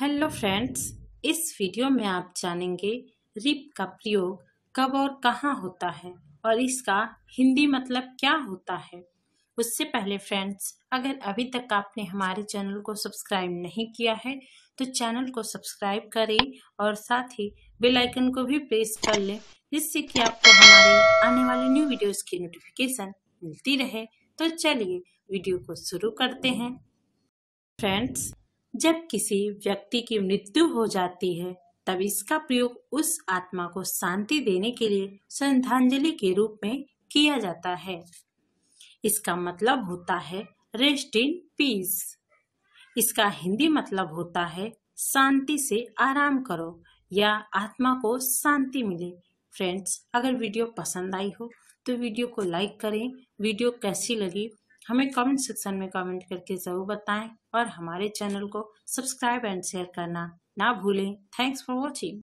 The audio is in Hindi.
हेलो फ्रेंड्स इस वीडियो में आप जानेंगे रिप का प्रयोग कब और कहाँ होता है और इसका हिंदी मतलब क्या होता है उससे पहले फ्रेंड्स अगर अभी तक आपने हमारे चैनल को सब्सक्राइब नहीं किया है तो चैनल को सब्सक्राइब करें और साथ ही बेल आइकन को भी प्रेस कर लें जिससे कि आपको हमारे आने वाले न्यू वीडियोस की नोटिफिकेशन मिलती रहे तो चलिए वीडियो को शुरू करते हैं फ्रेंड्स जब किसी व्यक्ति की मृत्यु हो जाती है तब इसका प्रयोग उस आत्मा को शांति देने के लिए श्रद्धांजलि के रूप में किया जाता है इसका मतलब होता है रेस्ट इन पीस इसका हिंदी मतलब होता है शांति से आराम करो या आत्मा को शांति मिले फ्रेंड्स अगर वीडियो पसंद आई हो तो वीडियो को लाइक करें वीडियो कैसी लगी हमें कमेंट सेक्शन में कमेंट करके ज़रूर बताएं और हमारे चैनल को सब्सक्राइब एंड शेयर करना ना भूलें थैंक्स फॉर वॉचिंग